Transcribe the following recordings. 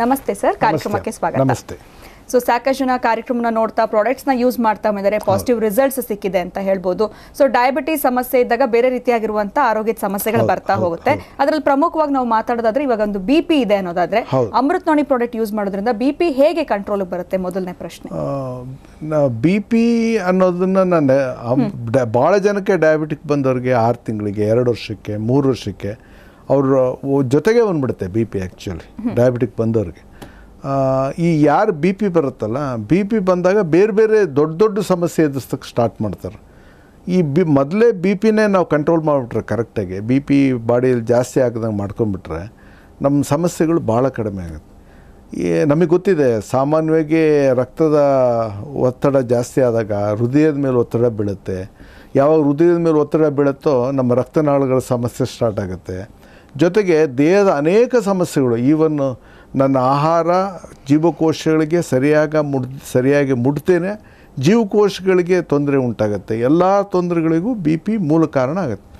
ನಮಸ್ತೆ ಸರ್ ಕಾರ್ಯಕ್ರಮಕ್ಕೆ ಸ್ವಾಗತ ನಮಸ್ತೆ ಸೊ ಸಾಕಷ್ಟು ಜನ ಕಾರ್ಯಕ್ರಮನ ನೋಡ್ತಾ ನ ಯೂಸ್ ಮಾಡ್ತಾ ಬಂದರೆ ಪಾಸಿಟಿವ್ ರಿಸಲ್ಟ್ಸ್ ಸಿಕ್ಕಿದೆ ಅಂತ ಹೇಳ್ಬೋದು ಸೊ ಡಯಾಬಿಟಿಸ್ ಸಮಸ್ಯೆ ಇದ್ದಾಗ ಬೇರೆ ರೀತಿಯಾಗಿರುವಂಥ ಆರೋಗ್ಯದ ಸಮಸ್ಯೆಗಳು ಬರ್ತಾ ಹೋಗುತ್ತೆ ಅದರಲ್ಲಿ ಪ್ರಮುಖವಾಗಿ ನಾವು ಮಾತಾಡೋದಾದ್ರೆ ಇವಾಗ ಒಂದು ಬಿಪಿ ಇದೆ ಅನ್ನೋದಾದ್ರೆ ಅಮೃತ್ ನೋಣಿ ಪ್ರಾಡಕ್ಟ್ ಯೂಸ್ ಮಾಡೋದ್ರಿಂದ ಬಿಪಿ ಹೇಗೆ ಕಂಟ್ರೋಲ್ ಬರುತ್ತೆ ಮೊದಲನೇ ಪ್ರಶ್ನೆ ಬಿಪಿ ಅನ್ನೋದನ್ನ ನಾನು ಭಾಳ ಜನಕ್ಕೆ ಡಯಾಬಿಟಿಕ್ ಬಂದವರಿಗೆ ಆರು ತಿಂಗಳಿಗೆ ಎರಡು ವರ್ಷಕ್ಕೆ ಮೂರು ವರ್ಷಕ್ಕೆ ಅವ್ರ ಜೊತೆಗೆ ಬಂದ್ಬಿಡುತ್ತೆ ಬಿ ಪಿ ಆ್ಯಕ್ಚುಲಿ ಡಯಾಬಿಟಿಕ್ ಬಂದವ್ರಿಗೆ ಈ ಯಾರು ಬಿ ಪಿ ಬರುತ್ತಲ್ಲ ಬಿ ಪಿ ಬಂದಾಗ ಬೇರೆ ಬೇರೆ ದೊಡ್ಡ ದೊಡ್ಡ ಸಮಸ್ಯೆ ಎದುರಿಸೋಕ್ಕೆ ಸ್ಟಾರ್ಟ್ ಮಾಡ್ತಾರೆ ಈ ಬಿ ಮೊದಲೇ ಬಿ ಪಿನೇ ನಾವು ಕಂಟ್ರೋಲ್ ಮಾಡಿಬಿಟ್ರೆ ಕರೆಕ್ಟಾಗಿ ಬಿ ಪಿ ಬಾಡಿಯಲ್ಲಿ ಜಾಸ್ತಿ ಆಗದಂಗೆ ಮಾಡ್ಕೊಂಡ್ಬಿಟ್ರೆ ನಮ್ಮ ಸಮಸ್ಯೆಗಳು ಭಾಳ ಕಡಿಮೆ ಆಗುತ್ತೆ ನಮಗೆ ಗೊತ್ತಿದೆ ಸಾಮಾನ್ಯವಾಗಿ ರಕ್ತದ ಒತ್ತಡ ಜಾಸ್ತಿ ಆದಾಗ ಹೃದಯದ ಮೇಲೆ ಒತ್ತಡ ಬೀಳುತ್ತೆ ಯಾವಾಗ ಹೃದಯದ ಮೇಲೆ ಒತ್ತಡ ಬೀಳುತ್ತೋ ನಮ್ಮ ರಕ್ತನಾಳಗಳ ಸಮಸ್ಯೆ ಸ್ಟಾರ್ಟ್ ಆಗುತ್ತೆ ಜೊತೆಗೆ ದೇಹದ ಅನೇಕ ಸಮಸ್ಯೆಗಳು ಈವನ್ ನನ್ನ ಆಹಾರ ಜೀವಕೋಶಗಳಿಗೆ ಸರಿಯಾಗಿ ಮುಡ್ ಸರಿಯಾಗಿ ಮುಟ್ತೇನೆ ಜೀವಕೋಶಗಳಿಗೆ ತೊಂದರೆ ಉಂಟಾಗುತ್ತೆ ಎಲ್ಲ ತೊಂದರೆಗಳಿಗೂ ಬಿ ಪಿ ಮೂಲ ಕಾರಣ ಆಗುತ್ತೆ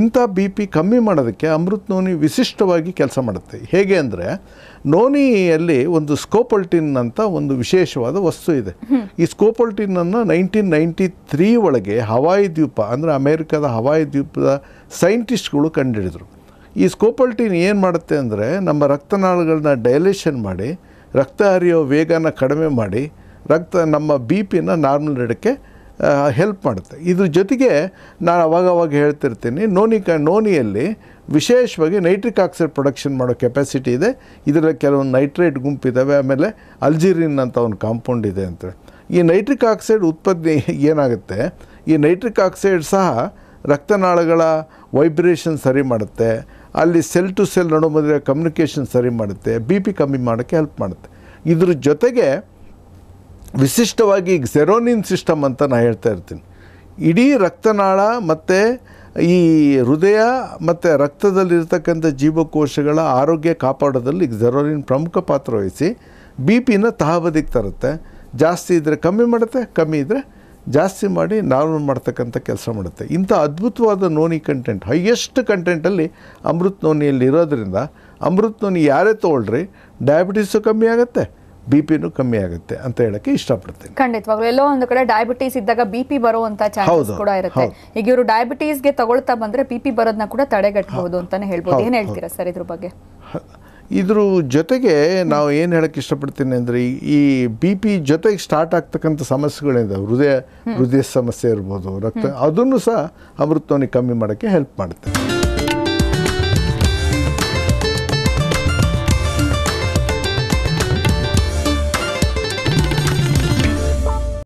ಇಂಥ ಬಿ ಪಿ ಕಮ್ಮಿ ಮಾಡೋದಕ್ಕೆ ಅಮೃತ ನೋನಿ ವಿಶಿಷ್ಟವಾಗಿ ಕೆಲಸ ಮಾಡುತ್ತೆ ಹೇಗೆ ಅಂದರೆ ನೋನಿಯಲ್ಲಿ ಒಂದು ಸ್ಕೋಪಲ್ಟಿನ್ ಅಂತ ಒಂದು ವಿಶೇಷವಾದ ವಸ್ತು ಇದೆ ಈ ಅನ್ನು ನೈನ್ಟೀನ್ ನೈಂಟಿ ತ್ರೀ ಒಳಗೆ ಹವಾಯಿ ದ್ವೀಪ ಅಂದರೆ ಅಮೇರಿಕಾದ ಹವಾಯಿ ದ್ವೀಪದ ಸೈಂಟಿಸ್ಟ್ಗಳು ಕಂಡುಹಿಡಿದರು ಈ ಸ್ಕೋಪಲ್ಟಿನ್ ಏನು ಮಾಡುತ್ತೆ ಅಂದರೆ ನಮ್ಮ ರಕ್ತನಾಳಗಳನ್ನ ಡೈಲೇಷನ್ ಮಾಡಿ ರಕ್ತ ಹರಿಯೋ ವೇಗನ ಕಡಿಮೆ ಮಾಡಿ ರಕ್ತ ನಮ್ಮ ಬಿ ಪಿನ ನಾರ್ಮಲ್ ಇಡೋಕ್ಕೆ ಹೆಲ್ಪ್ ಮಾಡುತ್ತೆ ಇದ್ರ ಜೊತೆಗೆ ನಾನು ಅವಾಗವಾಗ ಹೇಳ್ತಿರ್ತೀನಿ ನೋನಿ ಕ ನೋನಿಯಲ್ಲಿ ವಿಶೇಷವಾಗಿ ನೈಟ್ರಿಕ್ ಆಕ್ಸೈಡ್ ಪ್ರೊಡಕ್ಷನ್ ಮಾಡೋ ಕೆಪಾಸಿಟಿ ಇದೆ ಇದರಲ್ಲಿ ಕೆಲವೊಂದು ನೈಟ್ರೇಟ್ ಗುಂಪಿದ್ದಾವೆ ಆಮೇಲೆ ಅಲ್ಜಿರಿನ್ ಅಂತ ಒಂದು ಕಾಂಪೌಂಡ್ ಇದೆ ಅಂತೇಳಿ ಈ ನೈಟ್ರಿಕ್ ಆಕ್ಸೈಡ್ ಉತ್ಪತ್ತಿ ಏನಾಗುತ್ತೆ ಈ ನೈಟ್ರಿಕ್ ಆಕ್ಸೈಡ್ ಸಹ ರಕ್ತನಾಳಗಳ ವೈಬ್ರೇಷನ್ ಸರಿ ಮಾಡುತ್ತೆ ಅಲ್ಲಿ ಸೆಲ್ ಟು ಸೆಲ್ ನಡುಮುದ್ರೆ ಕಮ್ಯುನಿಕೇಷನ್ ಸರಿ ಮಾಡುತ್ತೆ ಬಿ ಪಿ ಕಮ್ಮಿ ಮಾಡೋಕ್ಕೆ ಹೆಲ್ಪ್ ಮಾಡುತ್ತೆ ಇದ್ರ ಜೊತೆಗೆ ವಿಶಿಷ್ಟವಾಗಿ ಈಗ ಸೆರೋನಿನ್ ಸಿಸ್ಟಮ್ ಅಂತ ನಾನು ಹೇಳ್ತಾ ಇರ್ತೀನಿ ಇಡೀ ರಕ್ತನಾಳ ಮತ್ತು ಈ ಹೃದಯ ಮತ್ತು ರಕ್ತದಲ್ಲಿರ್ತಕ್ಕಂಥ ಜೀವಕೋಶಗಳ ಆರೋಗ್ಯ ಕಾಪಾಡೋದಲ್ಲಿ ಈಗ ಜೆರೋನಿನ್ ಪ್ರಮುಖ ಪಾತ್ರ ವಹಿಸಿ ಬಿ ಪಿನ ತಹಬದಿಗೆ ತರುತ್ತೆ ಜಾಸ್ತಿ ಇದ್ದರೆ ಕಮ್ಮಿ ಮಾಡುತ್ತೆ ಕಮ್ಮಿ ಇದ್ದರೆ ಜಾಸ್ತಿ ಮಾಡಿ ನಾರ್ಮಲ್ ಮಾಡ್ತಕ್ಕಂಥ ಕೆಲಸ ಮಾಡುತ್ತೆ ಇಂಥ ಅದ್ಭುತವಾದ ನೋನಿ ಕಂಟೆಂಟ್ ಹೈಯೆಸ್ಟ್ ಕಂಟೆಂಟಲ್ಲಿ ಅಮೃತ್ ನೋನಿಯಲ್ಲಿ ಇರೋದ್ರಿಂದ ಅಮೃತ್ ನೋನಿ ಯಾರೇ ತೊಗೊಳ್ರಿ ಡಯಾಬಿಟೀಸು ಕಮ್ಮಿ ಆಗುತ್ತೆ ಬಿ ಪಿನೂ ಕಮ್ಮಿ ಆಗುತ್ತೆ ಅಂತ ಹೇಳಕ್ಕೆ ಇಷ್ಟಪಡ್ತೀನಿ ಖಂಡಿತವಾಗ್ಲೂ ಎಲ್ಲೋ ಒಂದು ಕಡೆ ಡಯಾಬಿಟೀಸ್ ಇದ್ದಾಗ ಬಿ ಪಿ ಬರುವಂತ ಚಾನ್ಸಸ್ ಕೂಡ ಇರುತ್ತೆ ಈಗ ಇವರು ಡಯಾಬಿಟೀಸ್ಗೆ ತಗೊಳ್ತಾ ಬಂದ್ರೆ ಬಿ ಪಿ ಬರೋದನ್ನ ಕೂಡ ತಡೆಗಟ್ಟಬಹುದು ಅಂತಾನೆ ಹೇಳ್ಬೋದು ಏನು ಹೇಳ್ತೀರಾ ಸರ್ ಇದ್ರ ಬಗ್ಗೆ ಇದ್ರ ಜೊತೆಗೆ ನಾವು ಏನು ಹೇಳಕ್ಕೆ ಇಷ್ಟಪಡ್ತೀನಿ ಅಂದರೆ ಈ ಬಿ ಪಿ ಜೊತೆಗೆ ಸ್ಟಾರ್ಟ್ ಆಗ್ತಕ್ಕಂಥ ಸಮಸ್ಯೆಗಳಿಂದ ಹೃದಯ ಹೃದಯ ಸಮಸ್ಯೆ ಇರ್ಬೋದು ರಕ್ತ ಅದನ್ನು ಸಹ ಅಮೃತವನ್ನು ಕಮ್ಮಿ ಮಾಡೋಕ್ಕೆ ಹೆಲ್ಪ್ ಮಾಡ್ತೇನೆ